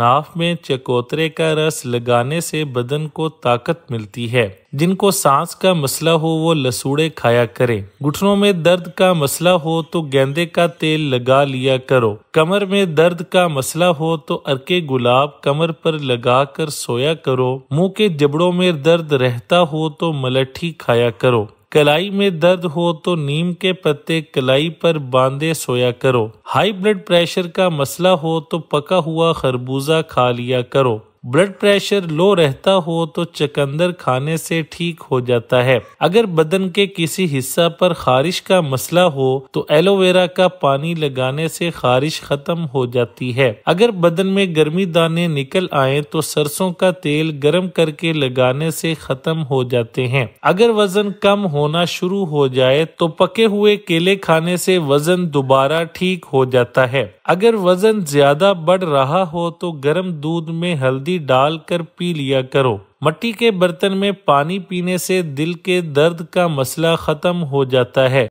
नाफ में चकोतरे का रस लगाने से बदन को ताकत मिलती है जिनको सांस का मसला हो वो लसूड़े खाया करें घुटनों में दर्द का मसला हो तो गेंदे का तेल लगा लिया करो कमर में दर्द का मसला हो तो अरके गुलाब कमर पर लगा कर सोया करो मुंह के जबड़ों में दर्द रहता हो तो मलठी खाया करो कलाई में दर्द हो तो नीम के पत्ते कलाई पर बांधे सोया करो हाई ब्लड प्रेशर का मसला हो तो पका हुआ खरबूजा खा लिया करो ब्लड प्रेशर लो रहता हो तो चकंदर खाने से ठीक हो जाता है अगर बदन के किसी हिस्सा पर खारिश का मसला हो तो एलोवेरा का पानी लगाने से खारिश खत्म हो जाती है अगर बदन में गर्मी दाने निकल आए तो सरसों का तेल गर्म करके लगाने से खत्म हो जाते हैं अगर वजन कम होना शुरू हो जाए तो पके हुए केले खाने से वजन दोबारा ठीक हो जाता है अगर वजन ज्यादा बढ़ रहा हो तो गर्म दूध में हल्दी डालकर पी लिया करो मट्टी के बर्तन में पानी पीने से दिल के दर्द का मसला खत्म हो जाता है